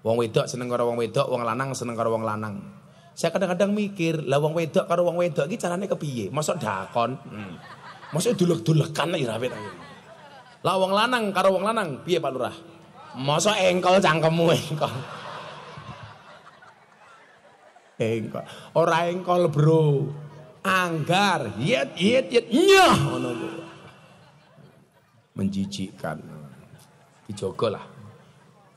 Wong wedok seneng karo wong wedok, wong lanang seneng karo wong lanang. Saya kadang-kadang mikir, lah wong wedok karo wong wedok iki carane kepiye? Mosok dakon. Hmm. Mosok dulek-dulekan ya ayo. Lah wong lanang karo wong lanang piye Pak Lurah? Mosok engkol cangkemmu engkol. Engkol. Ora engkol, Bro. Anggar, yet yet yet nyah ngono Menjijikkan. Dijogo lah.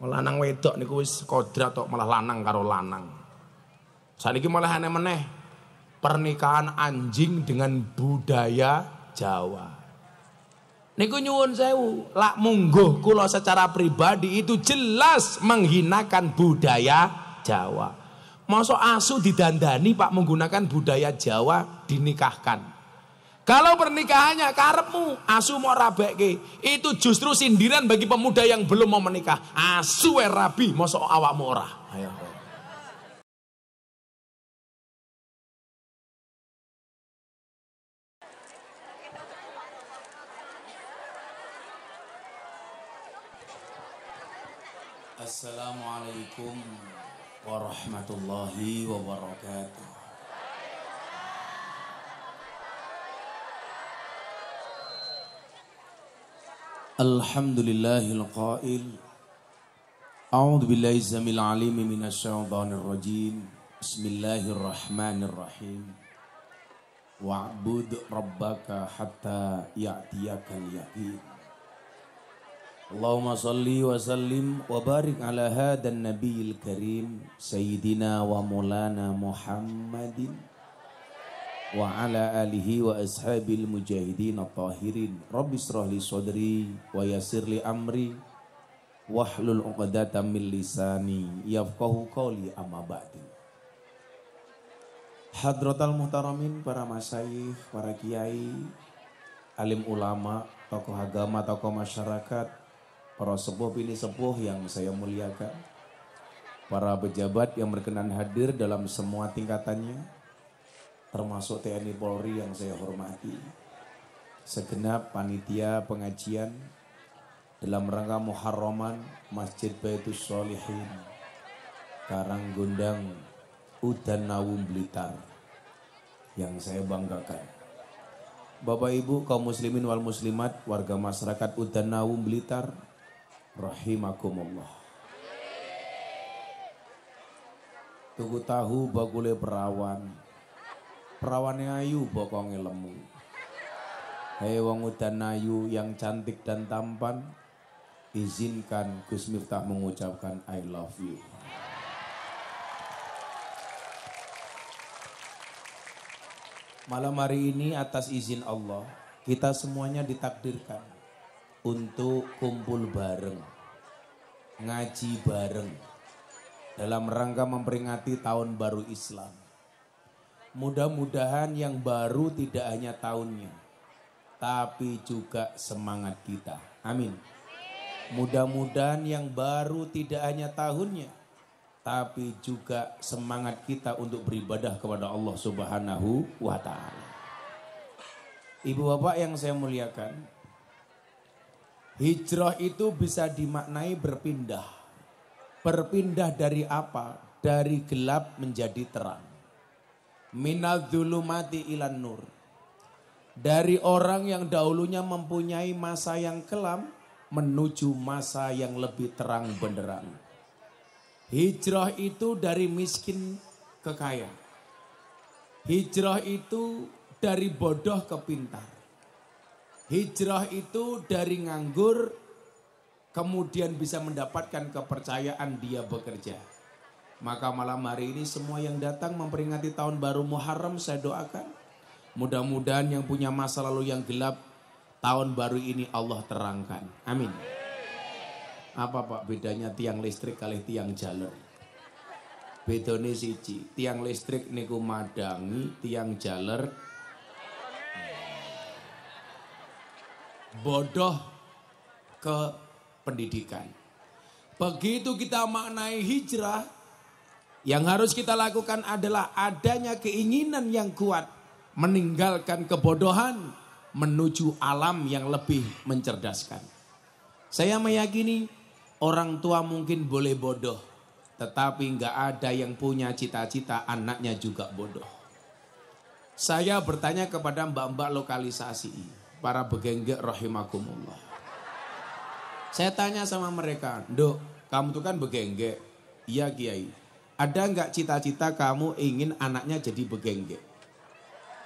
Oh, lanang wedok niku wis kodrat tok malah lanang karo lanang. Saniki malah aneh meneh. Pernikahan anjing dengan budaya Jawa. Niku nyuwun sewu, lak mungguh kula secara pribadi itu jelas menghinakan budaya Jawa. Masa asu didandani Pak menggunakan budaya Jawa dinikahkan. Kalau pernikahannya karepmu, asu mau rabeke. Itu justru sindiran bagi pemuda yang belum mau menikah. Asu rabi, mosok awakmu ora. Ayo. Assalamualaikum warahmatullahi wabarakatuh. الحمد لله القائل أعوذ بالله السميع العليم من الشيطان الرجيم بسم الله الرحمن الرحيم واعبد ربك حتى يأتيك اليقين اللهم صل وسلم وبارك على هذا النبي الكريم سيدنا ومولانا محمد wa ala alihi wa ashabil mujahidin at-tahirin. Rabbi israh li sadri wa yassir li amri wahlul 'uqdatam min lisani yafqahu qawli amma ba'du. Hadratal muhtaramin para masyayikh, para kiai, alim ulama, tokoh agama, tokoh masyarakat, para sepuh pilih sepuh yang saya muliakan, para pejabat yang berkenan hadir dalam semua tingkatannya, termasuk TNI Polri yang saya hormati. Segenap panitia pengajian dalam rangka Muharraman Masjid Baitus Solihin, Karanggondang, Udan Nawum Blitar yang saya banggakan. Bapak Ibu kaum muslimin wal muslimat warga masyarakat Udan Nawum Blitar rahimakumullah. Tugu tahu bagule perawan, Perawannya ayu bokongnya lemu. Hei wong udan ayu yang cantik dan tampan, izinkan Gus Miftah mengucapkan I love you. Malam hari ini atas izin Allah, kita semuanya ditakdirkan untuk kumpul bareng, ngaji bareng, dalam rangka memperingati tahun baru Islam. Mudah-mudahan yang baru tidak hanya tahunnya, tapi juga semangat kita. Amin. Mudah-mudahan yang baru tidak hanya tahunnya, tapi juga semangat kita untuk beribadah kepada Allah Subhanahu wa taala. Ibu bapak yang saya muliakan, hijrah itu bisa dimaknai berpindah. Berpindah dari apa? Dari gelap menjadi terang minadzulumati ilan nur. Dari orang yang dahulunya mempunyai masa yang kelam menuju masa yang lebih terang benderang. Hijrah itu dari miskin ke kaya. Hijrah itu dari bodoh ke pintar. Hijrah itu dari nganggur kemudian bisa mendapatkan kepercayaan dia bekerja. Maka malam hari ini semua yang datang memperingati tahun baru Muharram saya doakan. Mudah-mudahan yang punya masa lalu yang gelap, tahun baru ini Allah terangkan. Amin. Apa pak bedanya tiang listrik kali tiang jalur? Bedone siji, tiang listrik niku madangi, tiang jalur bodoh ke pendidikan. Begitu kita maknai hijrah, yang harus kita lakukan adalah adanya keinginan yang kuat meninggalkan kebodohan menuju alam yang lebih mencerdaskan. Saya meyakini orang tua mungkin boleh bodoh, tetapi nggak ada yang punya cita-cita anaknya juga bodoh. Saya bertanya kepada mbak-mbak lokalisasi, para begenggek rahimakumullah. Saya tanya sama mereka, dok kamu tuh kan begenggek, iya kiai ada nggak cita-cita kamu ingin anaknya jadi begengge?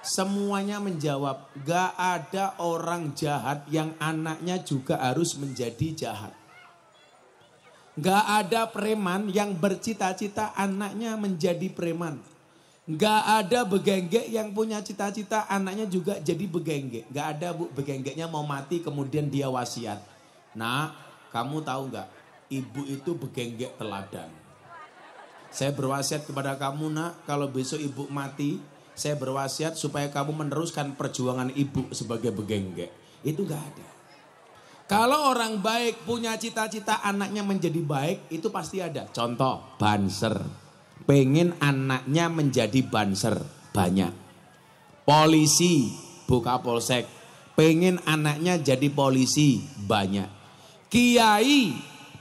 Semuanya menjawab, gak ada orang jahat yang anaknya juga harus menjadi jahat. Gak ada preman yang bercita-cita anaknya menjadi preman. Gak ada begengge yang punya cita-cita anaknya juga jadi begengge. Gak ada bu, begenggeknya mau mati kemudian dia wasiat. Nah, kamu tahu gak? Ibu itu begengge teladan. Saya berwasiat kepada kamu nak, kalau besok ibu mati, saya berwasiat supaya kamu meneruskan perjuangan ibu sebagai begengge. Itu gak ada. Kalau orang baik punya cita-cita anaknya menjadi baik, itu pasti ada. Contoh, banser. Pengen anaknya menjadi banser, banyak. Polisi, buka polsek. Pengen anaknya jadi polisi, banyak. Kiai,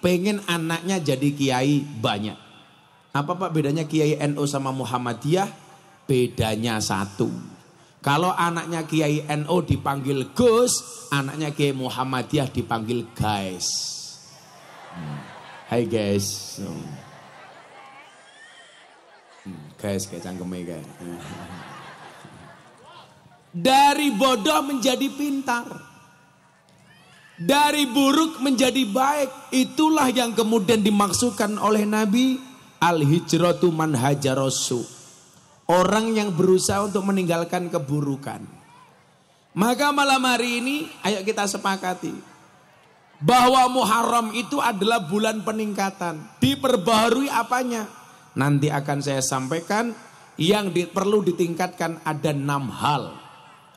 pengen anaknya jadi kiai, banyak apa Pak bedanya Kiai NU sama Muhammadiyah? Bedanya satu. Kalau anaknya Kiai NU dipanggil Gus, anaknya Kiai Muhammadiyah dipanggil Guys. Hmm. Hai guys. Guys kayak cangkeme guys. Hmm. Dari bodoh menjadi pintar. Dari buruk menjadi baik. Itulah yang kemudian dimaksudkan oleh Nabi Al hijratu man hajarosu. Orang yang berusaha untuk meninggalkan keburukan. Maka malam hari ini ayo kita sepakati. Bahwa Muharram itu adalah bulan peningkatan. Diperbaharui apanya? Nanti akan saya sampaikan yang di, perlu ditingkatkan ada enam hal.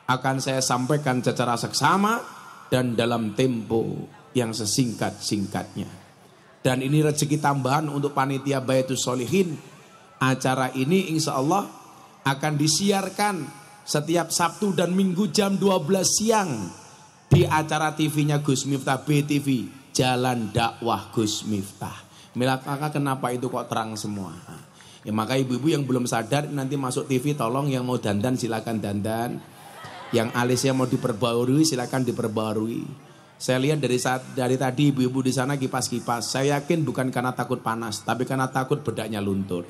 Akan saya sampaikan secara seksama dan dalam tempo yang sesingkat-singkatnya. Dan ini rezeki tambahan untuk panitia Baitul Solihin. Acara ini insya Allah akan disiarkan setiap Sabtu dan Minggu jam 12 siang di acara TV-nya Gus Miftah BTV Jalan Dakwah Gus Miftah. Mila kakak kenapa itu kok terang semua? Ya maka ibu-ibu yang belum sadar nanti masuk TV tolong yang mau dandan silakan dandan. Yang alisnya mau diperbarui silakan diperbarui. Saya lihat dari saat dari tadi ibu-ibu di sana kipas-kipas. Saya yakin bukan karena takut panas, tapi karena takut bedaknya luntur.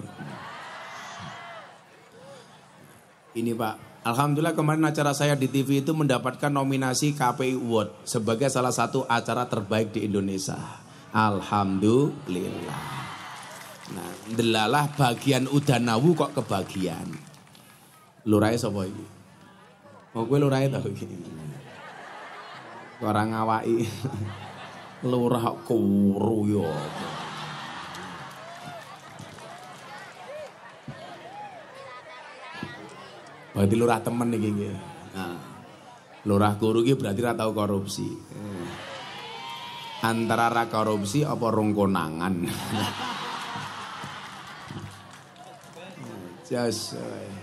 Ini Pak, Alhamdulillah kemarin acara saya di TV itu mendapatkan nominasi KPI Award sebagai salah satu acara terbaik di Indonesia. Alhamdulillah. Nah, delalah bagian udanawu kok kebagian. Lurai sapa iki? Mau gue lurai tau gini. Ora ngawaki. Lurah kuru ya. Berarti oh, lurah temen iki nggih. Nah. Lurah kuru iki berarti ra tau korupsi. Antara ra korupsi apa rung konangan. Nah. Jas. Eh.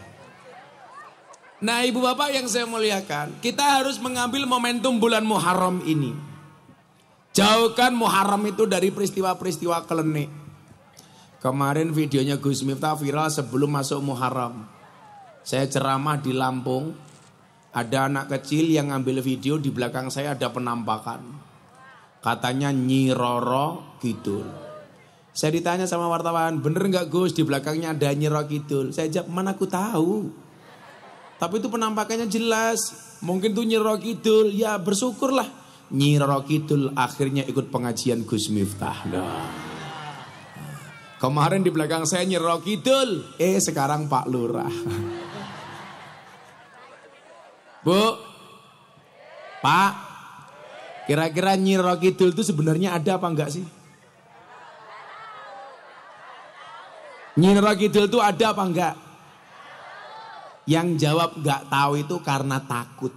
Nah ibu bapak yang saya muliakan, kita harus mengambil momentum bulan Muharram ini. Jauhkan Muharram itu dari peristiwa-peristiwa kelenik. Kemarin videonya Gus Miftah viral sebelum masuk Muharram. Saya ceramah di Lampung. Ada anak kecil yang ngambil video di belakang saya ada penampakan. Katanya Nyiroro Kidul. Saya ditanya sama wartawan, bener nggak Gus di belakangnya ada Nyiroro Kidul? Saya jawab, mana aku tahu. Tapi itu penampakannya jelas. Mungkin tuh nyiro kidul, ya bersyukurlah. Nyiro kidul akhirnya ikut pengajian Gus Miftah. Nah. Kemarin di belakang saya nyiro kidul, eh sekarang Pak Lurah. Bu, Pak, kira-kira nyiro kidul itu sebenarnya ada apa enggak sih? Nyiro kidul itu ada apa enggak? Yang jawab gak tahu itu karena takut.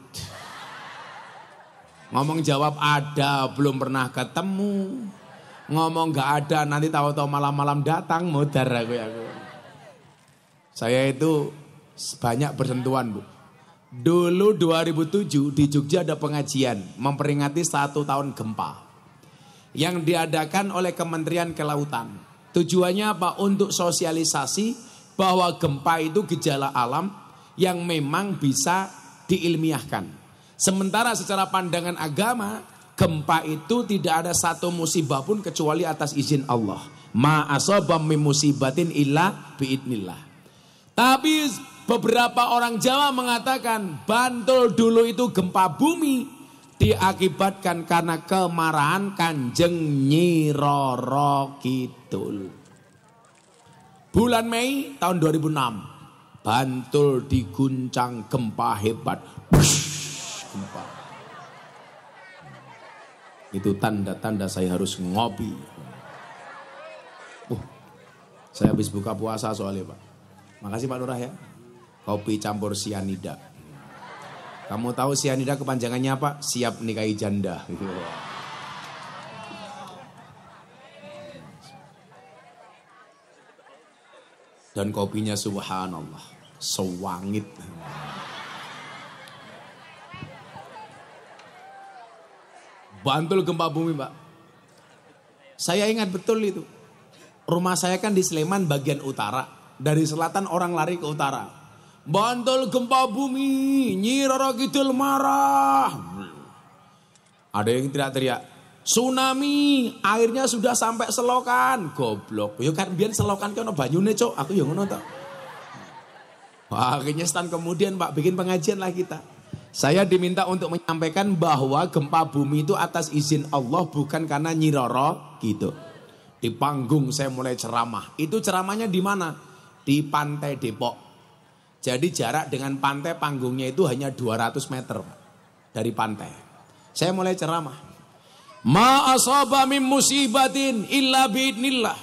Ngomong jawab ada, belum pernah ketemu. Ngomong gak ada, nanti tahu-tahu malam-malam datang, mudar aku ya. Aku. Saya itu banyak bersentuhan, Bu. Dulu 2007 di Jogja ada pengajian memperingati satu tahun gempa yang diadakan oleh Kementerian Kelautan. Tujuannya apa? Untuk sosialisasi bahwa gempa itu gejala alam yang memang bisa diilmiahkan. Sementara secara pandangan agama, gempa itu tidak ada satu musibah pun kecuali atas izin Allah. Ma asobam musibatin illa biidnillah. Tapi beberapa orang Jawa mengatakan Bantul dulu itu gempa bumi diakibatkan karena kemarahan Kanjeng nyiroro Kidul. Bulan Mei tahun 2006 Bantul diguncang gempa hebat. gempa. Itu tanda-tanda saya harus ngopi. Uh, saya habis buka puasa soalnya Pak. Makasih Pak Nurah ya. Kopi campur sianida. Kamu tahu sianida kepanjangannya apa? Siap nikahi janda. Gitu. Dan kopinya subhanallah, sewangit. Bantul gempa bumi Mbak. Saya ingat betul itu. Rumah saya kan di Sleman bagian utara. Dari selatan orang lari ke utara. Bantul gempa bumi, nyiroro kidul marah. Ada yang tidak teriak, Tsunami, airnya sudah sampai selokan. Goblok. Yo kan biar selokan kono banyune, Cok. Aku yang ngono tau. akhirnya stand kemudian Pak bikin pengajian lah kita. Saya diminta untuk menyampaikan bahwa gempa bumi itu atas izin Allah bukan karena nyiroro gitu. Di panggung saya mulai ceramah. Itu ceramahnya di mana? Di Pantai Depok. Jadi jarak dengan pantai panggungnya itu hanya 200 meter dari pantai. Saya mulai ceramah. Ma asaba min musibatin illa biidnillah.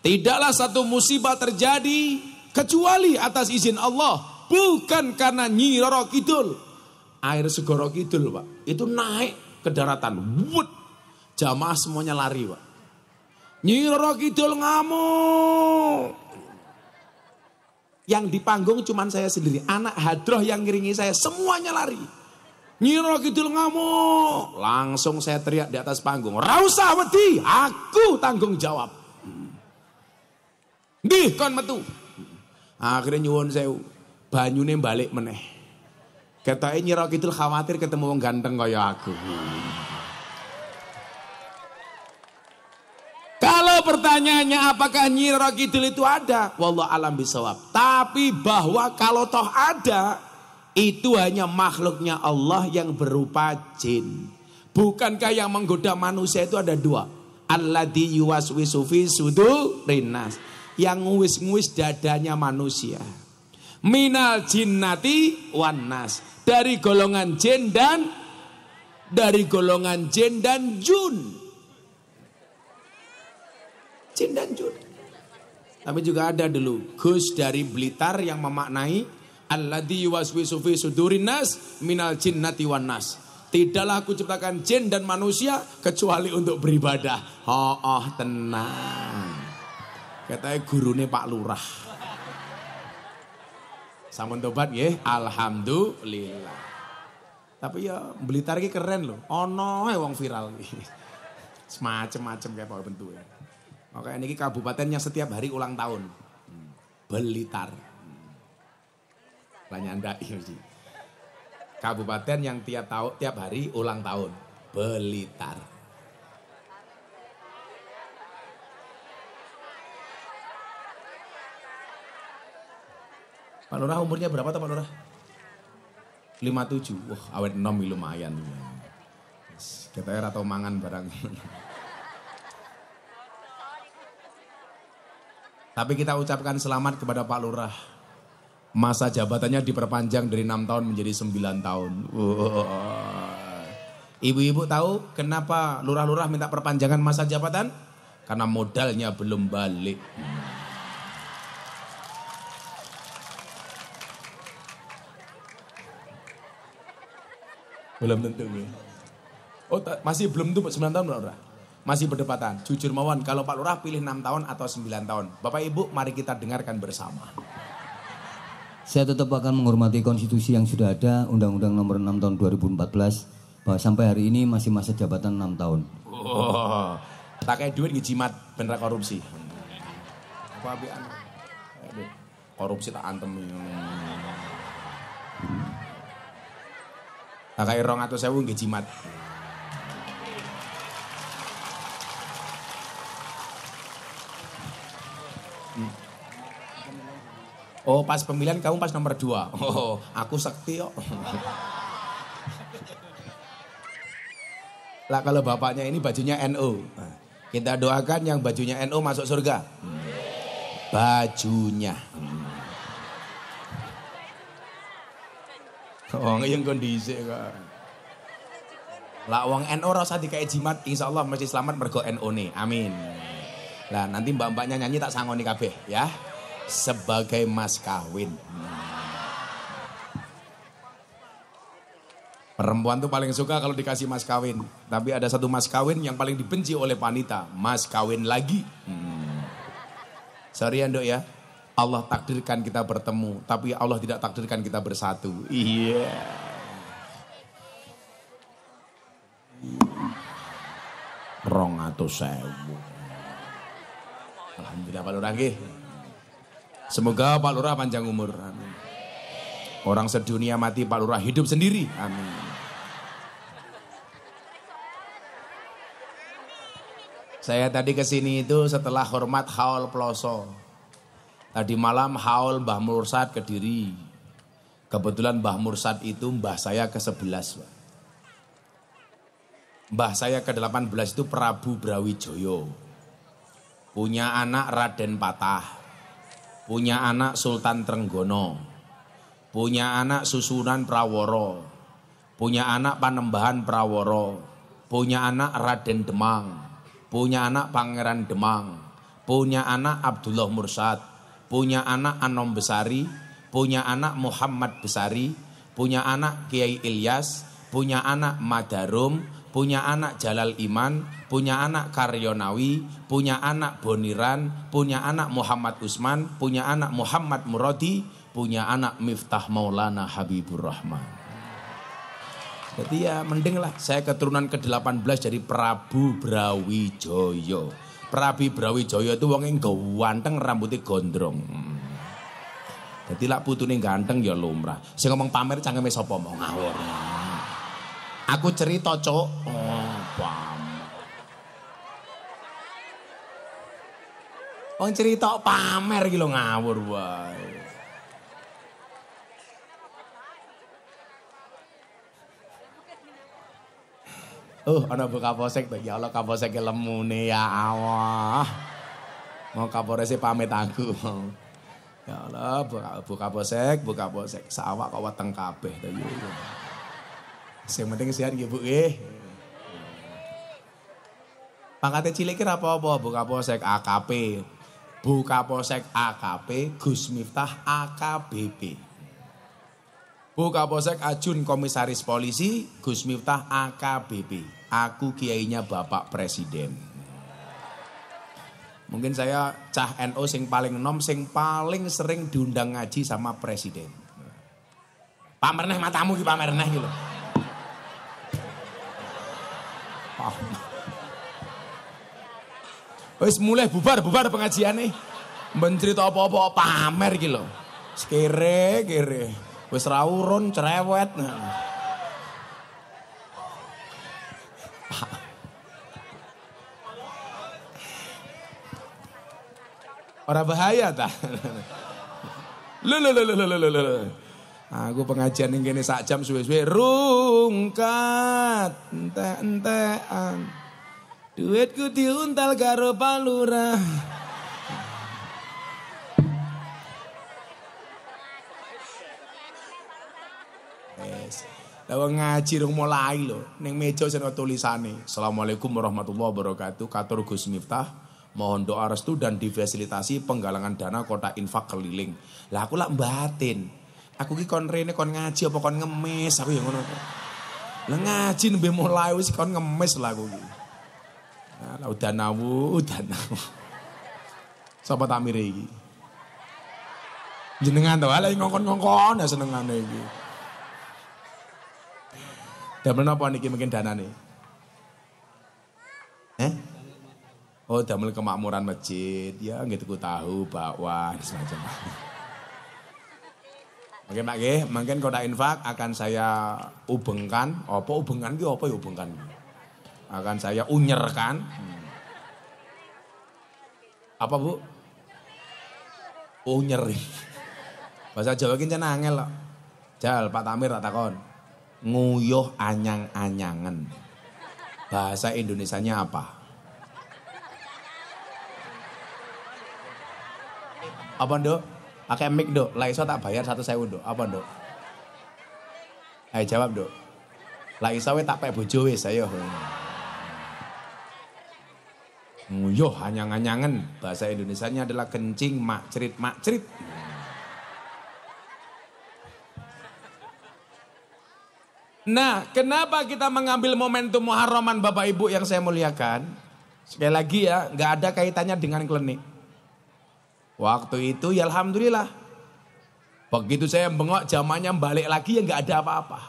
Tidaklah satu musibah terjadi kecuali atas izin Allah, bukan karena nyiroro Kidul. Air Segoro Kidul, Pak, itu naik ke daratan. Wut. Jamaah semuanya lari, Pak. Nyiroro Kidul ngamuk. Yang di panggung cuman saya sendiri, anak hadroh yang ngiringi saya semuanya lari. Nyiro Kidul ngamuk. Langsung saya teriak di atas panggung. Rausa wedi, aku tanggung jawab. Bih, kon metu. Akhirnya nyuwun saya banyune balik meneh. Ketoke Nyiro Kidul khawatir ketemu wong ganteng kaya aku. Kalau pertanyaannya apakah Nyiro Kidul itu ada? Wallah alam bisawab. Tapi bahwa kalau toh ada, itu hanya makhluknya Allah yang berupa jin. Bukankah yang menggoda manusia itu ada dua? Allah Alladhi yuwaswisu sudu rinas. Yang nguis-nguis dadanya manusia. Minal jinnati wanas. Dari golongan jin dan dari golongan jin dan jun. Jin dan jun. Tapi juga ada dulu Gus dari Blitar yang memaknai Alladhi yuwaswisu fi sudurin nas minal jinnati wan nas. Tidaklah aku ciptakan jin dan manusia kecuali untuk beribadah. Oh, oh tenang. Katanya gurune Pak Lurah. Sampun tobat ya, alhamdulillah. Tapi ya beli iki keren loh. Ono oh, wong viral Semacam-macam kayak apa bentuknya. Oke, ini kabupaten yang setiap hari ulang tahun. Hmm. belitar Tanya Anda Yudi. Iya, Kabupaten yang tiap tahun tiap hari ulang tahun. Belitar. Pak Lurah umurnya berapa tuh Pak Lurah? 57. Wah, awet 6 lumayan. Kita atau mangan barang. Tapi kita ucapkan selamat kepada Pak Lurah masa jabatannya diperpanjang dari enam tahun menjadi sembilan tahun. Ibu-ibu tahu kenapa lurah-lurah minta perpanjangan masa jabatan? Karena modalnya belum balik. Belum tentu ya. Oh masih belum tuh 9 tahun Pak Lurah? Masih berdebatan. Jujur Mawan, kalau Pak Lurah pilih 6 tahun atau 9 tahun. Bapak Ibu mari kita dengarkan bersama. Saya tetap akan menghormati konstitusi yang sudah ada, Undang-Undang Nomor 6 Tahun 2014, bahwa sampai hari ini masih masa jabatan 6 tahun. Oh, kayak duit ngejimat bener korupsi. Korupsi tak antem. Tak kayak rong atau sewu ngejimat. Oh pas pemilihan kamu pas nomor dua. Oh aku sakti kok. lah kalau bapaknya ini bajunya NU. NO. Kita doakan yang bajunya NU NO masuk surga. Bajunya. Wong oh, yang kondisi kok. Lah wong NU NO rasa dikai jimat, insya Allah mesti selamat mergo NU nih. Amin. Lah nanti mbak-mbaknya nyanyi tak sangoni kabeh ya sebagai mas kawin. Perempuan tuh paling suka kalau dikasih mas kawin. Tapi ada satu mas kawin yang paling dibenci oleh wanita. Mas kawin lagi. Hmm. Sorry ya ya. Allah takdirkan kita bertemu. Tapi Allah tidak takdirkan kita bersatu. Iya. Yeah. Rong atau sewu. Alhamdulillah kalau lagi. Semoga Pak Lurah panjang umur. Amin. Orang sedunia mati Pak Lurah hidup sendiri. Amin. Saya tadi ke sini itu setelah hormat haul peloso. Tadi malam haul Mbah Mursad Kediri. Kebetulan Mbah Mursad itu mbah saya ke-11. Mbah saya ke-18 itu Prabu Brawijoyo. Punya anak Raden Patah punya anak Sultan Trenggono, punya anak Susunan Praworo, punya anak Panembahan Praworo, punya anak Raden Demang, punya anak Pangeran Demang, punya anak Abdullah Mursad, punya anak Anom Besari, punya anak Muhammad Besari, punya anak Kiai Ilyas, punya anak Madarum, punya anak Jalal Iman, punya anak Karyonawi, punya anak Boniran, punya anak Muhammad Usman, punya anak Muhammad Muradi, punya anak Miftah Maulana Habibur Rahman. Jadi ya mending saya keturunan ke-18 dari Prabu Brawijoyo. Prabu Brawijoyo itu wong yang ganteng rambutnya gondrong. Hmm. Jadi lah putune ganteng ya lumrah. Saya ngomong pamer canggih sapa mau ngawur. Aku cerita, Cok. Oh, pam. Wong cerita pamer iki lho ngawur wae. Oh, ana buka posek to. Ya Allah, Kaposek lemune ya Allah. Mau sih pamit aku. Ya Allah, buka bu buka Bu sawak kok weteng kabeh to yang penting sehat ya bu. Eh. Pak cilik kira apa-apa. Buka posek AKP. Buka posek AKP. Gus Miftah AKBP. Buka posek Ajun Komisaris Polisi. Gus Miftah AKBP. Aku kiainya Bapak Presiden. Mungkin saya cah NO sing paling nom sing paling sering diundang ngaji sama presiden. Pamer matamu ki pamer nah gitu. Wis mulai bubar-bubar nih. Menteri tau apa-apa pamer gitu, kere Sekere kere. Wis ra cerewet. Nah. Orang bahaya ta? lu lu lu lu lu lu, Aku pengajian ini sak jam suwe-suwe rungkat ente ente Duitku diuntal karo palura. Yes. Lawa ngaji rung mulai neng mejo meja sing tulisane. Assalamualaikum warahmatullahi wabarakatuh. Katur Gus Miftah. Mohon doa restu dan difasilitasi penggalangan dana kota infak keliling. Lah aku lak batin. Aku ki kon rene kon ngaji apa kon ngemis aku yang ngono. Lah ngaji nembe mulai wis kon ngemis lah aku ki. Alah udan nawu, udan nawu. Sapa tamire iki? Jenengan to, alah ngongkon-ngongkon ya senengane iki. Damel napa niki mungkin danane? Eh? Oh, damel kemakmuran masjid. Ya nggih tahu, bakwan semacam. Oke, Pak nggih, mungkin kota infak akan saya ubengkan, apa ubengkan ki apa ya ubengkan ki? akan saya unyerkan. Apa bu? Oh Bahasa Jawa ini nangel loh. Jal Pak Tamir tak takon. Nguyuh anyang-anyangan. Bahasa Indonesianya apa? Apa ndo? Pakai mic ndo. Lah tak bayar satu sewu ndo. Apa ndo? Ayo jawab ndo. Lah iso tak pakai bojo wis ayo. Nguyuh, anyang-anyangan. Bahasa Indonesianya adalah kencing, makcrit, makcrit. Nah, kenapa kita mengambil momentum Muharraman Bapak Ibu yang saya muliakan? Sekali lagi ya, nggak ada kaitannya dengan klinik. Waktu itu ya Alhamdulillah. Begitu saya bengok zamannya balik lagi ya nggak ada apa-apa.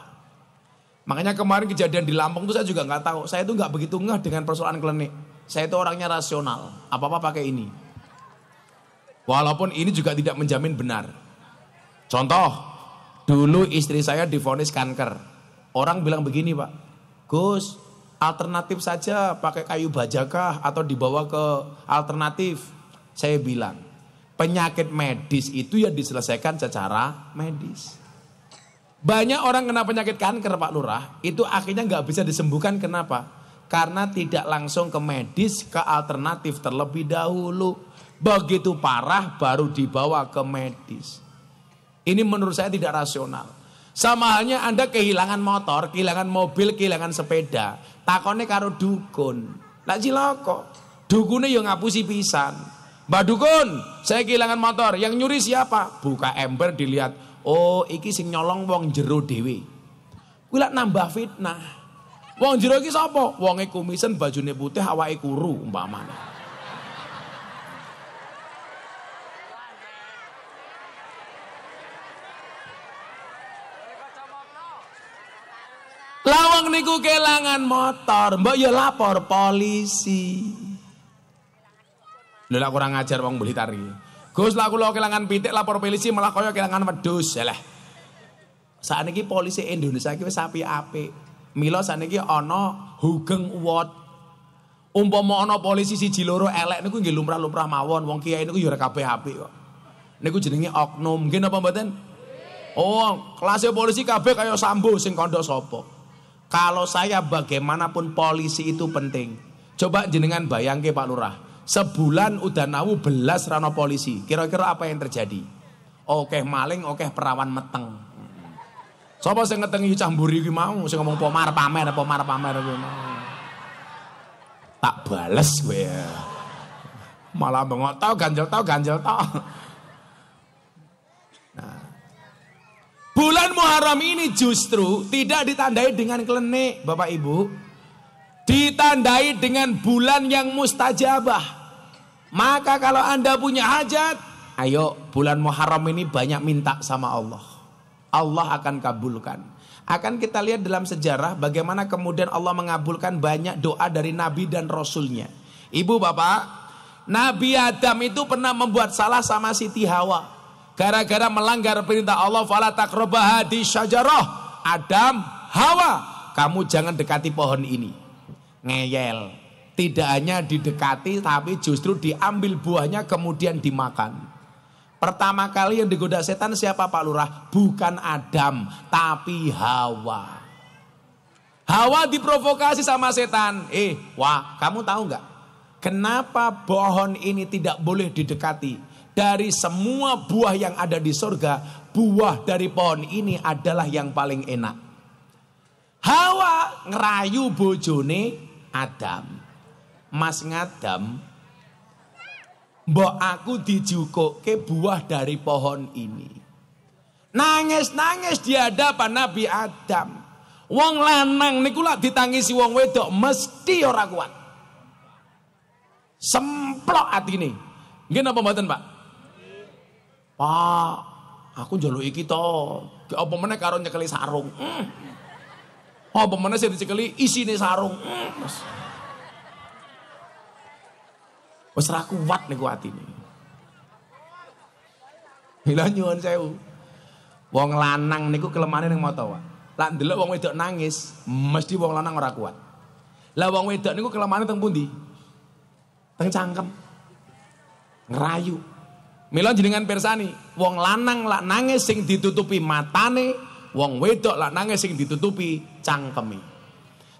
Makanya kemarin kejadian di Lampung itu saya juga nggak tahu. Saya itu nggak begitu ngeh dengan persoalan klinik. Saya itu orangnya rasional, apa-apa pakai ini. Walaupun ini juga tidak menjamin benar. Contoh, dulu istri saya difonis kanker. Orang bilang begini pak, Gus alternatif saja pakai kayu bajakah atau dibawa ke alternatif. Saya bilang, penyakit medis itu ya diselesaikan secara medis. Banyak orang kena penyakit kanker Pak Lurah, itu akhirnya nggak bisa disembuhkan kenapa? karena tidak langsung ke medis ke alternatif terlebih dahulu. Begitu parah baru dibawa ke medis. Ini menurut saya tidak rasional. Sama halnya Anda kehilangan motor, kehilangan mobil, kehilangan sepeda. Takone karo dukun. Lah cilaka. dukunnya yang ngapusi pisan. Mbak dukun, saya kehilangan motor. Yang nyuri siapa? Buka ember dilihat. Oh, iki sing nyolong wong jeru dewi kulak nambah fitnah. Wong jero iki sapa? e kumisen, bajune putih, awake kuru umpamane. Lawang niku kelangan motor, mbok ya lapor polisi. Lha lak kurang ajar wong beli tari. Gus lak kula kelangan pitik lapor polisi malah kaya kelangan wedhus. Ya lah. Saat ini polisi Indonesia kita sapi apik-apik. Mila saniki ana hugeng uwat. Umpama ana polisi siji loro elek niku nggih lumrah-lumrah mawon, wong kiai niku ya ora kabeh apik kok. Niku jenenge oknum. Nggih napa mboten? Oh, kelasnya polisi kabeh kaya sambo sing kandha sapa. Kalau saya bagaimanapun polisi itu penting. Coba jenengan bayangke Pak Lurah. Sebulan udah nawu belas rano polisi. Kira-kira apa yang terjadi? Oke maling, oke perawan meteng. Sapa sing ngetengi cah mburi iki mau sing ngomong pomar pamer pomar pamer kuwi mau. Tak bales kowe. Malah bengok tau ganjel tau ganjel tau. Nah. Bulan Muharram ini justru tidak ditandai dengan klenik, Bapak Ibu. Ditandai dengan bulan yang mustajabah. Maka kalau Anda punya hajat, ayo bulan Muharram ini banyak minta sama Allah. Allah akan kabulkan. Akan kita lihat dalam sejarah bagaimana kemudian Allah mengabulkan banyak doa dari nabi dan rasulnya. Ibu bapak, Nabi Adam itu pernah membuat salah sama Siti Hawa. Gara-gara melanggar perintah Allah, fala di syajarah. Adam, Hawa, kamu jangan dekati pohon ini. Ngeyel. Tidak hanya didekati tapi justru diambil buahnya kemudian dimakan. Pertama kali yang digoda setan siapa Pak Lurah? Bukan Adam, tapi Hawa. Hawa diprovokasi sama setan. Eh, wah, kamu tahu nggak? Kenapa pohon ini tidak boleh didekati? Dari semua buah yang ada di surga, buah dari pohon ini adalah yang paling enak. Hawa ngerayu bojone Adam. Mas ngadam Mbok aku ke buah dari pohon ini. Nangis-nangis di hadapan Nabi Adam. Wong lanang niku lak ditangisi wong wedok mesti ora kuat. Semplok ini. Nggih napa mboten, Pak? Pak, aku njaluk iki to. Apa meneh karo nyekeli sarung. Hmm. Apa meneh sing dicekeli isine sarung. Hmm. Wes ra kuat ku atine. Mila nyuwun sewu. Wong lanang niku kelemane ning mata Pak. Lah ndelok wong wedok nangis, mesti wong lanang ora kuat. Lah wong wedok niku kelemane teng pundi? Teng cangkem. Ngerayu. Mila jenengan persani, wong lanang lak nangis sing ditutupi matane, wong wedok lak nangis sing ditutupi cangkeme.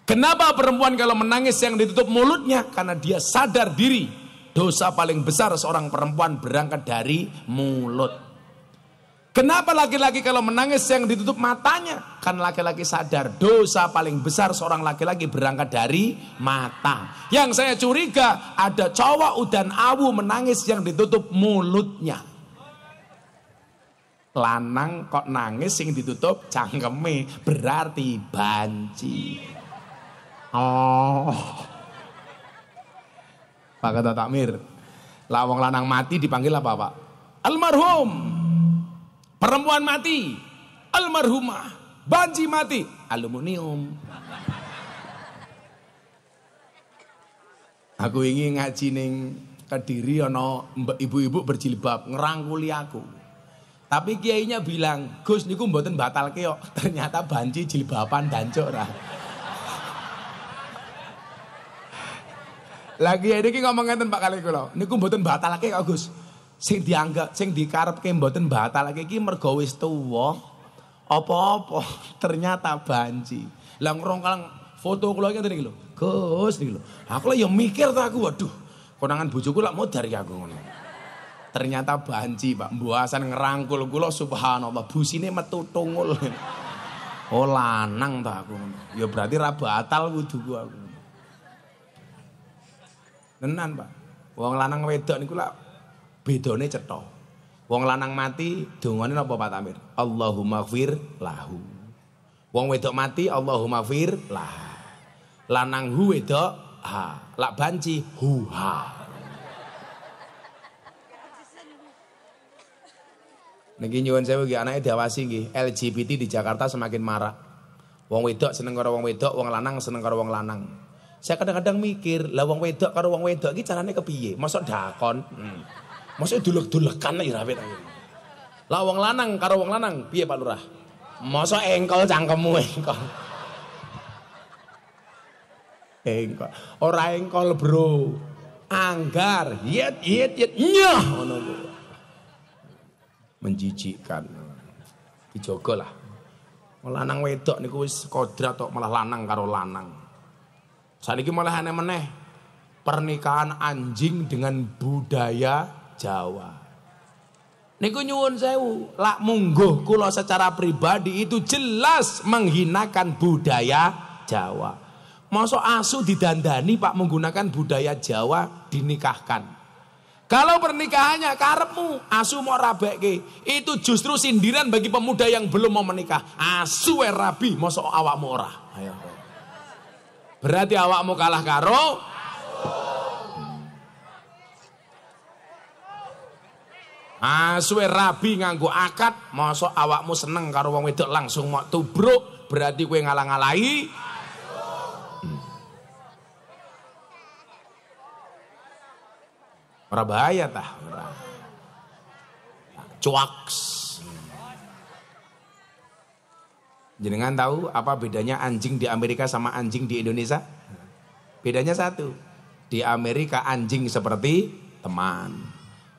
Kenapa perempuan kalau menangis yang ditutup mulutnya? Karena dia sadar diri dosa paling besar seorang perempuan berangkat dari mulut. Kenapa laki-laki kalau menangis yang ditutup matanya? Kan laki-laki sadar dosa paling besar seorang laki-laki berangkat dari mata. Yang saya curiga ada cowok udan awu menangis yang ditutup mulutnya. Lanang kok nangis yang ditutup cangkeme berarti banci. Oh. Pak kata takmir. Lawang lanang mati dipanggil apa Pak? Almarhum. Perempuan mati. Almarhumah. Banji mati. Aluminium. Aku ingin ngaji ning Kediri ono ibu-ibu berjilbab ngerangkuli aku. Tapi kiainya bilang, "Gus niku mboten batal keok. Ternyata banji jilbaban dancok ra." Lagi ya niki ngomong ngeten Pak kali kula. Niku mboten lagi kok Gus. Sing dianggap sing dikarepke mboten batalake lagi. mergo wis tuwa. Apa-apa ternyata banci. Lah foto kula iki ngene lho. Gus dilo. Aku lah ya mikir ta aku waduh. Konangan bojoku lak modar ya aku Ternyata banci Pak. Mbuasan ngerangkul kula subhanallah. Busine metu tungul. Oh lanang ta aku Ya berarti ra batal aku. Tenan, Pak. Wong lanang wedok niku lak bedone cetha. Wong lanang mati dongane napa Pak Tamir? Allahumma ghfir lahu. Wong wedok mati Allahumma ghfir lah. Lanang hu wedok ha. Lak banci hu ha. Niki nyuwun sewu nggih anake diawasi nggih. LGBT di Jakarta semakin marak. Wong wedok seneng karo wong wedok, wong lanang seneng karo wong lanang. Saya kadang-kadang mikir, lah wong wedok karo wong wedok iki carane kepiye? Mosok dakon. Hmm. Mosok dulek-dulekan ya rawet lawang Lah wong lanang karo wong lanang piye Pak Lurah? Mosok engkol cangkemmu engkol. Engkol. Ora engkol, Bro. Anggar. Yet yet yet nyah ngono Menjijikkan. Dijogo lah. Lanang wedok niku wis kodrat kok malah lanang karo lanang. Saat ini malah aneh meneh. Pernikahan anjing dengan budaya Jawa. Niku nyuwun sewu, lak mungguh kula secara pribadi itu jelas menghinakan budaya Jawa. Masa asu didandani Pak menggunakan budaya Jawa dinikahkan. Kalau pernikahannya karepmu, asu mau rabekke, itu justru sindiran bagi pemuda yang belum mau menikah. Asu rabi, masa awakmu ora. Ayo. Berarti awakmu kalah karo Aswe ah, rabi nganggo akad, masuk awakmu seneng karo wong wedok langsung mok tubruk, berarti kowe ngalang-alai. Hmm. Ora bahaya tah, ora. Cuaks. Jenengan tahu apa bedanya anjing di Amerika sama anjing di Indonesia? Bedanya satu. Di Amerika anjing seperti teman.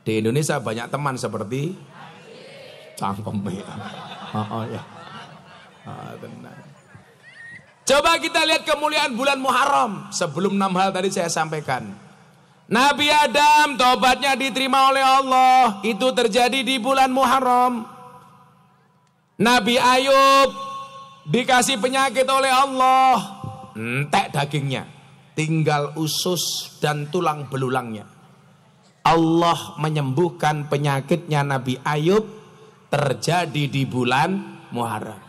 Di Indonesia banyak teman seperti cangkem ya. Oh, oh ya. Oh, Coba kita lihat kemuliaan bulan Muharram. Sebelum enam hal tadi saya sampaikan. Nabi Adam tobatnya diterima oleh Allah. Itu terjadi di bulan Muharram. Nabi Ayub Dikasih penyakit oleh Allah. Entek dagingnya. Tinggal usus dan tulang belulangnya. Allah menyembuhkan penyakitnya Nabi Ayub terjadi di bulan Muharram.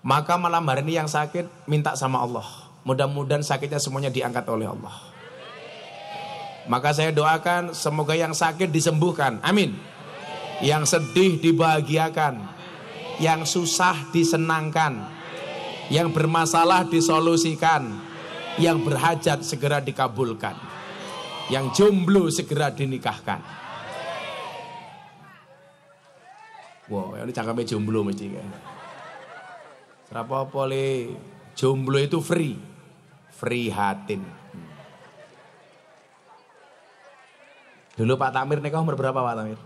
Maka malam hari ini yang sakit minta sama Allah. Mudah-mudahan sakitnya semuanya diangkat oleh Allah. Maka saya doakan semoga yang sakit disembuhkan. Amin. Yang sedih dibahagiakan. Yang susah disenangkan yang bermasalah disolusikan. Yang berhajat segera dikabulkan. Yang jomblo segera dinikahkan. Wow, ini cangkeme jomblo mesti kan. Serapa apa Jomblo itu free. Free hatin. Dulu Pak Tamir nikah umur berapa Pak Tamir?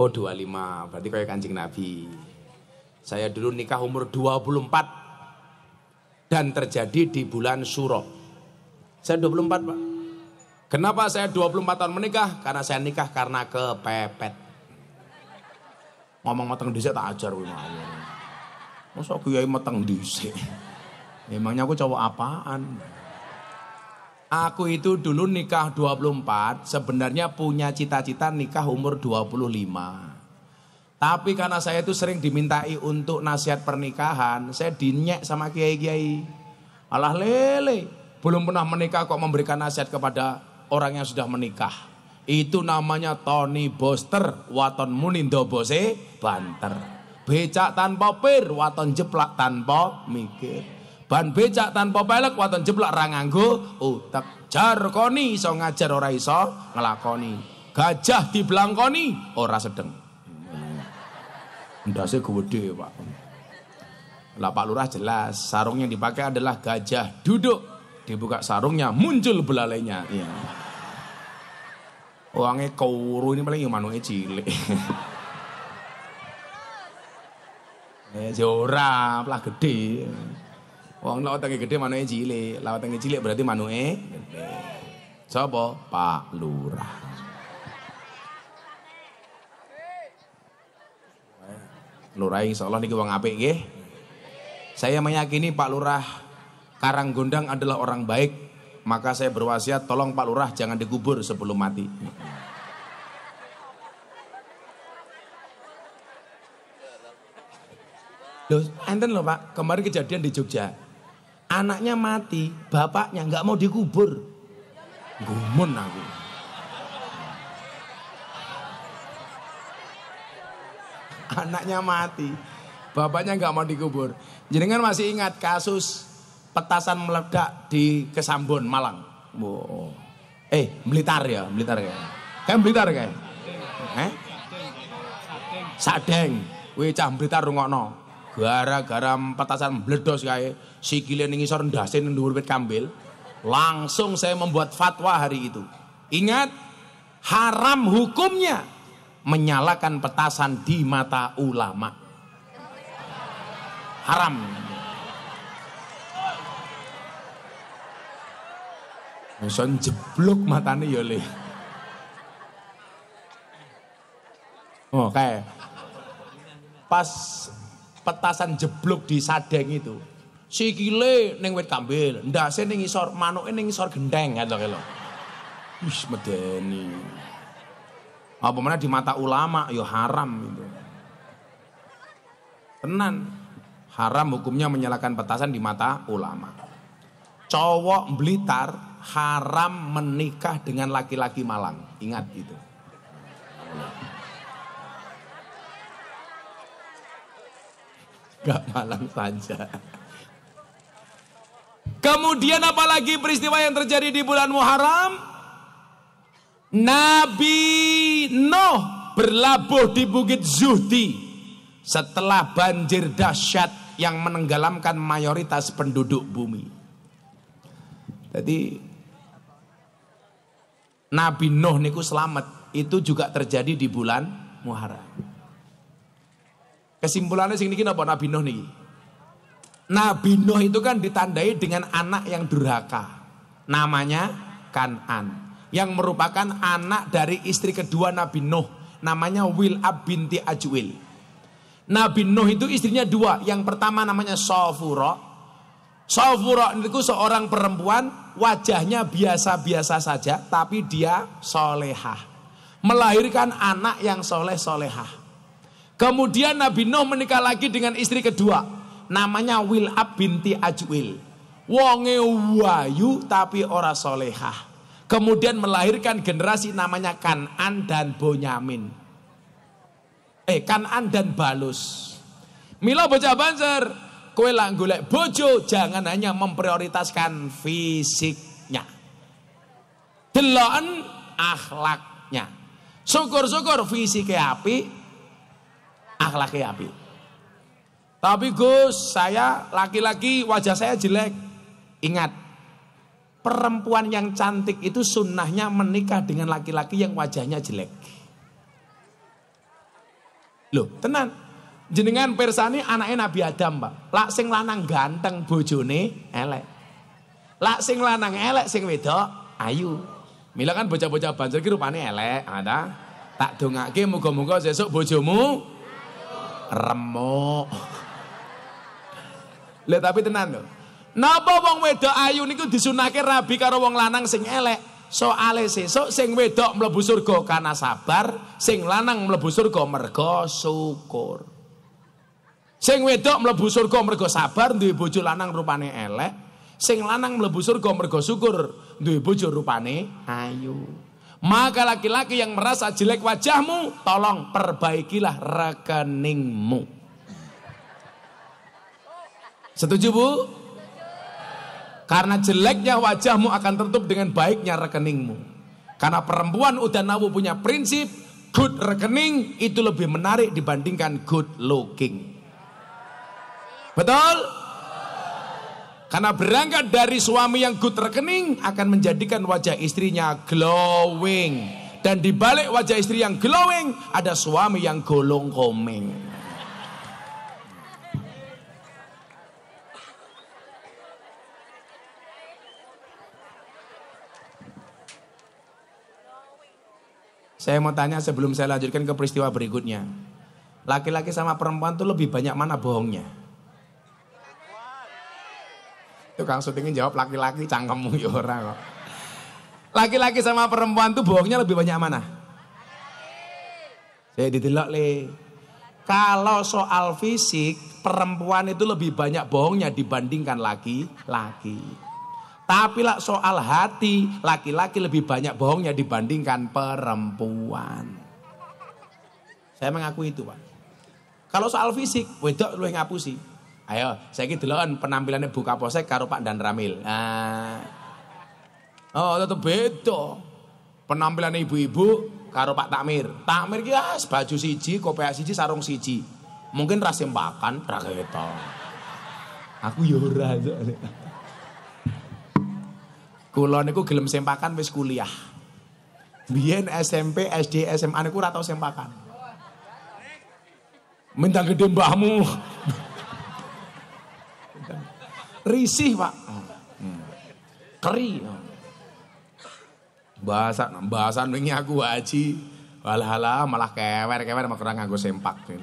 Oh 25, berarti kayak kancing Nabi. Saya dulu nikah umur 24 dan terjadi di bulan Suro. Saya 24 pak. Kenapa saya 24 tahun menikah? Karena saya nikah karena kepepet. Ngomong mateng dhisik tak ajar kuwi mau. Masa kiai mateng dhisik. Emangnya aku cowok apaan? Aku itu dulu nikah 24, sebenarnya punya cita-cita nikah umur 25. Tapi karena saya itu sering dimintai untuk nasihat pernikahan, saya dinyek sama kiai-kiai. Alah lele, belum pernah menikah kok memberikan nasihat kepada orang yang sudah menikah. Itu namanya Tony Boster, waton munindo bose banter. Becak tanpa pir, waton jeplak tanpa mikir. Ban becak tanpa pelek waton jeblak ra nganggo utek. Jarkoni iso ngajar ora iso ngelakoni. Gajah diblangkoni ora sedeng. Ndase gede, Pak. Lah Pak Lurah jelas, sarung yang dipakai adalah gajah duduk. Dibuka sarungnya, muncul belalainya. Iya. Uangnya kauru ini paling e cilik. eh, jora, ya, ya, pelah gede. Wong nek tangi gede manuke cilik, laut tangi cilik berarti manuke gedhe. Coba Pak Lurah. Lurah Allah niki wong apik nggih. Saya meyakini Pak Lurah Gondang adalah orang baik, maka saya berwasiat tolong Pak Lurah jangan dikubur sebelum mati. Loh, enten loh Pak, kemarin kejadian di Jogja. Anaknya mati, bapaknya nggak mau dikubur. Gumun aku. Anaknya mati, bapaknya nggak mau dikubur. Jadi kan masih ingat kasus petasan meledak di Kesambon Malang? Wow. Eh, Blitar ya, Blitar ya. Kayak Blitar kayak. Eh? Sadeng. Wih, cah Blitar rungokno gara-gara petasan bledos kae sikile ning isor ndasin dhuwur wit kambil langsung saya membuat fatwa hari itu ingat haram hukumnya menyalakan petasan di mata ulama haram Son jeblok matane ya le. Oh, kayak pas petasan jeblok di sadeng itu. Sikile ning wit kambil, ndase ning isor, manuke ning isor gendeng ngono lho. Wis medeni. Apa mana di mata ulama yo ya haram itu. Tenan. Haram hukumnya menyalakan petasan di mata ulama. Cowok blitar haram menikah dengan laki-laki malang. Ingat itu. gak malam saja. Kemudian apalagi peristiwa yang terjadi di bulan Muharram? Nabi Nuh berlabuh di Bukit Zuhdi setelah banjir dahsyat yang menenggelamkan mayoritas penduduk bumi. Jadi Nabi Nuh niku selamat itu juga terjadi di bulan Muharram. Kesimpulannya sing niki napa Nabi Nuh niki? Nabi Nuh itu kan ditandai dengan anak yang durhaka. Namanya Kanan yang merupakan anak dari istri kedua Nabi Nuh. Namanya Wil'ab binti Ajwil. Nabi Nuh itu istrinya dua. Yang pertama namanya Sofuro. Sofuro itu seorang perempuan wajahnya biasa-biasa saja. Tapi dia solehah. Melahirkan anak yang soleh-solehah. Kemudian Nabi Nuh menikah lagi dengan istri kedua. Namanya Wil'ab binti Ajwil. Wonge wayu tapi ora solehah. Kemudian melahirkan generasi namanya Kanan dan Bonyamin. Eh Kanan dan Balus. Milo bocah banser. Kue langgulek bojo jangan hanya memprioritaskan fisiknya. Deloan akhlaknya. Syukur-syukur fisiknya api, akhlaknya api. Tapi Gus, saya laki-laki wajah saya jelek. Ingat, perempuan yang cantik itu sunnahnya menikah dengan laki-laki yang wajahnya jelek. Loh, tenan. Jenengan persani anaknya Nabi Adam, Pak. Lak sing lanang ganteng bojone elek. Lak sing lanang elek sing wedok ayu. Mila kan bocah-bocah banjir ki rupane elek, ada. Tak dongake muga-muga sesuk bojomu remuk. lihat tapi tenan lho. Napa wong wedok ayu niku disunake rabi karo wong lanang sing elek? Soale sesuk sing wedok mlebu surga karena sabar, sing lanang mlebu surga mergo syukur. Sing wedok mlebu surga mergo sabar duwe bojo lanang rupane elek, sing lanang mlebu surga mergo syukur duwe bojo rupane ayu. Maka laki-laki yang merasa jelek wajahmu, tolong perbaikilah rekeningmu. Setuju bu? Karena jeleknya wajahmu akan tertutup dengan baiknya rekeningmu. Karena perempuan udah nabu punya prinsip, good rekening itu lebih menarik dibandingkan good looking. Betul? Karena berangkat dari suami yang good rekening akan menjadikan wajah istrinya glowing. Dan di balik wajah istri yang glowing ada suami yang golong koming. Saya mau tanya sebelum saya lanjutkan ke peristiwa berikutnya. Laki-laki sama perempuan tuh lebih banyak mana bohongnya? Tukang syuting jawab laki-laki cangkemmu ya orang kok. Laki-laki sama perempuan tuh bohongnya lebih banyak mana? Saya ditelok le. Kalau soal fisik, perempuan itu lebih banyak bohongnya dibandingkan laki-laki. Tapi lah soal hati, laki-laki lebih banyak bohongnya dibandingkan perempuan. Saya mengaku itu, Pak. Kalau soal fisik, wedok lu yang ngapusi. Ayo, saya saiki dulu penampilannya buka posek karo Pak Dan Ramil. Nah. Oh, tetep beda. Penampilannya ibu-ibu karo Pak Takmir. Takmir ki ah, baju siji, kopiah siji, sarung siji. Mungkin ras makan, ra itu. Aku yura. ora. kuloniku niku gelem sempakan wis kuliah. bien SMP, SD, SMA aku ratau sempakan. Minta gede mbahmu. Risih pak. Keri. Bahasa bahasa wingi aku haji. walhala malah kewer-kewer mak kurang aku sempak. Gitu.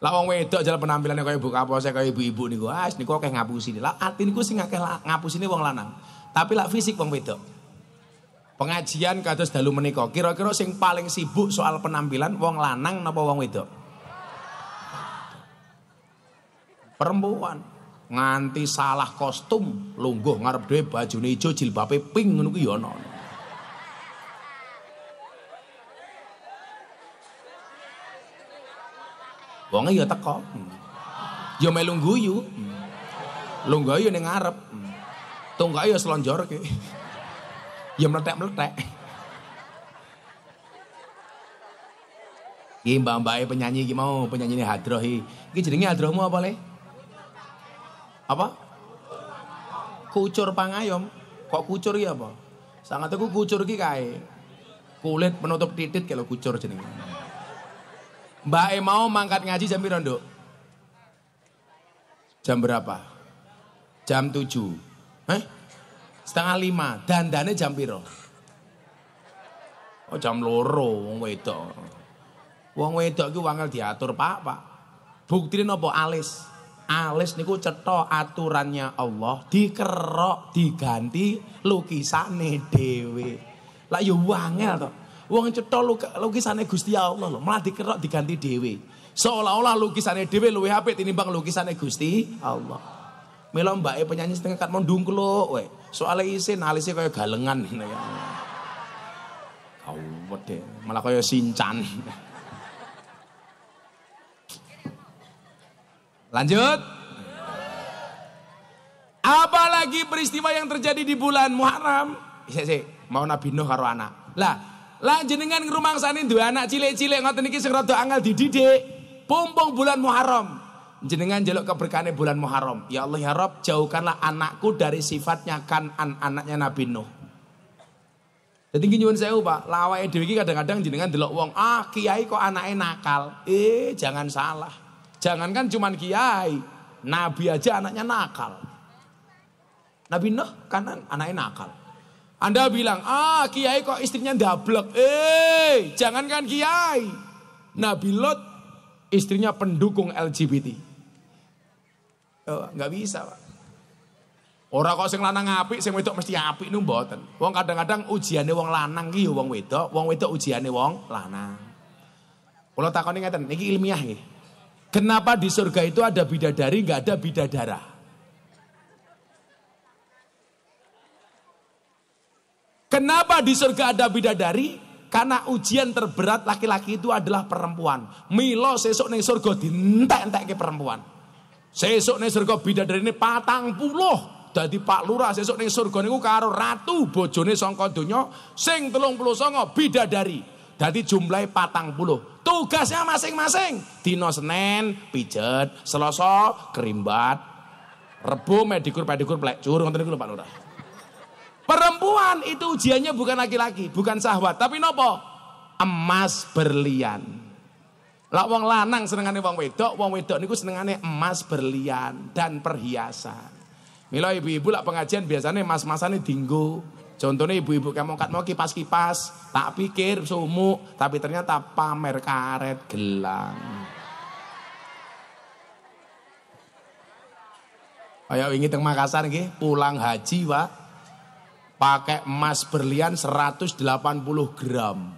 Lah wong wedok jalan penampilannya kau ibu saya kau ibu-ibu nih nih ah kayak ngapus ngapusi. Lah gua niku ngake ngapus nih wong lanang. Tapi lah fisik wong wedok. Pengajian kados dalu menikah kira-kira sing paling sibuk soal penampilan wong lanang napa wong wedok? perempuan nganti salah kostum lungguh ngarep dhewe bajune ijo jilbabe pink ngono ku ya wonge ya teko ya melu guyu lungguh ya ning ngarep tunggae ya selonjorke ya meletek-meletek Iki mbak-mbake penyanyi iki mau, penyanyi Hadroh iki. Iki jenenge Hadrohmu apa, Le? Apa? Kucur pangayom. Kok kucur ya apa? Sangat aku kucur ki kai Kulit penutup titik kalau kucur jenenge. Mbak e mau mangkat ngaji jam piro, Jam berapa? Jam tujuh Eh? Setengah lima. Dandane jam piro? Oh, jam loro wong wedok. Wong wedok ki wangel diatur, Pak, Pak. Buktine nopo alis? alis niku cetha aturannya Allah dikerok diganti lukisane dhewe. Lah ya wangel to. Wong cetha lukisane Gusti Allah lho, malah dikerok diganti dhewe. Seolah-olah lukisane dhewe luwih apik tinimbang lukisane Gusti Allah. Mbak mbake penyanyi setengah kat mondung kluk we. Soale isin alise kaya galengan ngene ya. Kau malah kaya sincan. Lanjut. Apalagi peristiwa yang terjadi di bulan Muharram. Iya sih, mau Nabi Nuh karo anak. Lah, lah jenengan ngrumangsani dua anak cilik-cilik ngoten iki sing rada angel dididik. Pumpung bulan Muharram. Jenengan jeluk keberkahan bulan Muharram. Ya Allah ya Rob, jauhkanlah anakku dari sifatnya kan an anaknya Nabi Nuh. Jadi nyuwun saya Pak, lawa dhewe kadang-kadang jenengan delok wong, ah kiai kok anaknya nakal. Eh, jangan salah. Jangankan cuma kiai, nabi aja anaknya nakal. Nabi Nuh kan anaknya nakal. Anda bilang, ah kiai kok istrinya dablek. Eh, jangankan kiai. Nabi Lot istrinya pendukung LGBT. Oh, nggak bisa, Pak. Orang kok sing lanang api, sing wedok mesti api nu mboten. Wong kadang-kadang ujiannya wong lanang gitu, wong wedok, wong wedok ujiannya wong lanang. Kalau takoni ngeten, ini ilmiah nggih. Kenapa di surga itu ada bidadari, nggak ada bidadara? Kenapa di surga ada bidadari? Karena ujian terberat laki-laki itu adalah perempuan. Milo sesok nih surga dintek-ntek ke perempuan. Sesok nih surga bidadari ini patang puluh. Jadi Pak Lurah sesok nih surga niku karo ratu bojone Sing telung puluh songo bidadari. Jadi jumlahnya patang puluh. Tugasnya masing-masing. Dino senen, pijet, seloso, kerimbat, rebu, medikur pedikur pelekcur ngonten niku Pak Lurah. Perempuan itu ujiannya bukan laki-laki, bukan sahwat, tapi nopo? Emas berlian. Lah wong lanang senengane wong wedok, wong wedok niku senengane emas berlian dan perhiasan. Milo ibu-ibu lak pengajian biasanya emas masane dinggo Contohnya ibu-ibu mau kat mau kipas-kipas, tak pikir sumuk, tapi ternyata pamer karet gelang. Ayo ingin teng Makassar nih, pulang haji, Pak. Pakai emas berlian 180 gram.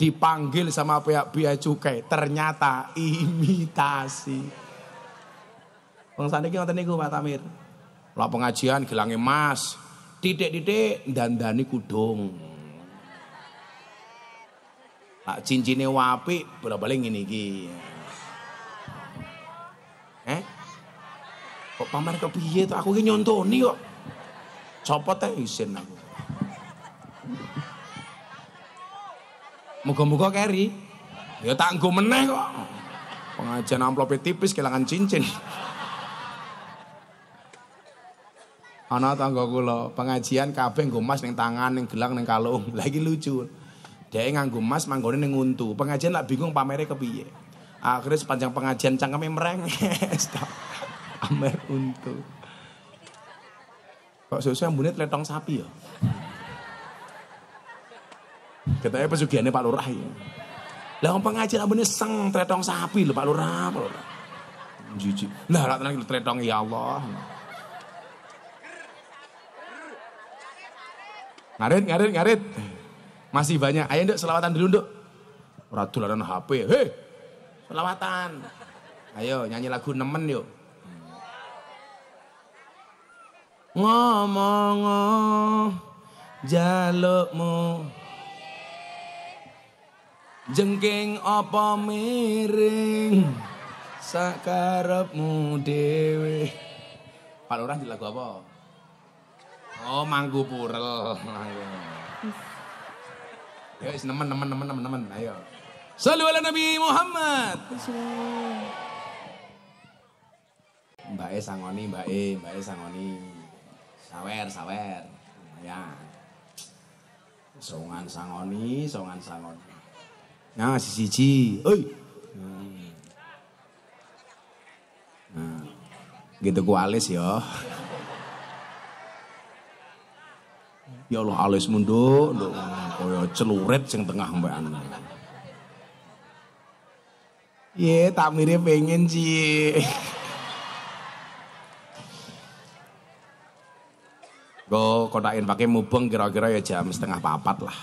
Dipanggil sama pihak biaya cukai, ternyata imitasi. Sandi, saniki nih gue Pak Tamir. Lah pengajian gelang emas, Titik-titik dandani kudung. Pak cincine wapi bolak-balik ngene iki. Eh? Kok pamer kok piye to aku iki nyontoni kok. Copot teh isin aku. muka muka keri. Ya tak nggo meneh kok. Pengajian amplopnya tipis kehilangan cincin. Ana tangga kula pengajian kabeh nggo mas ning tangan, ning gelang, ning kalung. Lah iki lucu. Dhek nganggo mas manggone ning untu. Pengajian lak bingung pamere kepiye. Akhirnya sepanjang pengajian cangkeme mereng Amer untu. Kok susu yang bunyi tletong sapi ya. Katanya pesugihannya Pak Lurah ya. Lah wong pengajian ambune seng tletong sapi lho Pak Lurah. Pak Lurah. Jijik. Lah lak tenan tletong ya Allah. Ngarit, ngarit, ngarit. Masih banyak. Ayo nduk selawatan dulu nduk. Ora dolanan HP. Hei. Selawatan. Ayo nyanyi lagu nemen yuk. Ngomong oh, jalukmu jengking apa miring sakarepmu dewe Pak Lurah di lagu apa? Oh, manggu purel. Ya ayo, teman teman teman teman teman ayo. Salam ala Nabi Muhammad. Mbak E sangoni, Mbak E, Mbak E sangoni. Sawer, sawer. Ya. Songan sangoni, songan sangoni. Nah, si siji. Oi. Nah. nah. Gitu kualis ya. Ya Allah alis munduk, nduk kaya celurit sing tengah mbak Ye, iya, tak mirip pengen sih. Go kodain pakai mubeng kira-kira ya jam setengah papat lah.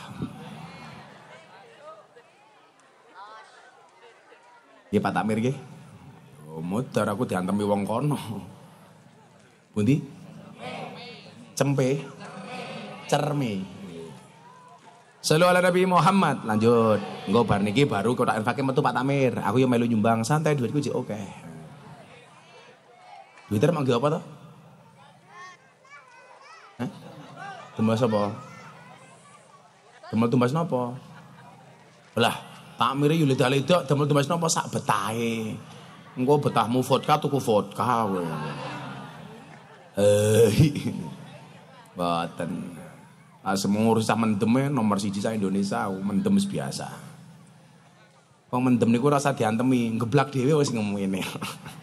Ya Pak Tamir Oh, Mudar aku diantemi wong kono. Bundi? Cempe. Cempe cermi. Selalu ala Nabi Muhammad lanjut. gue bar baru kau tak infake metu Pak Tamir. Aku yang melu nyumbang santai duitku jek oke. Duit Duitnya gak apa tuh? Tumbas apa? Tumbas tumbas apa? Lah, Tamir yo ledak-ledak demel tumbas apa sak betahe. betah betahmu vodka tuku vodka kowe. Eh. Boten. Ah, semua urusan mendemnya e, nomor siji saya Indonesia, mendem biasa. Wong mendem niku rasa diantemi, ngeblak dhewe wis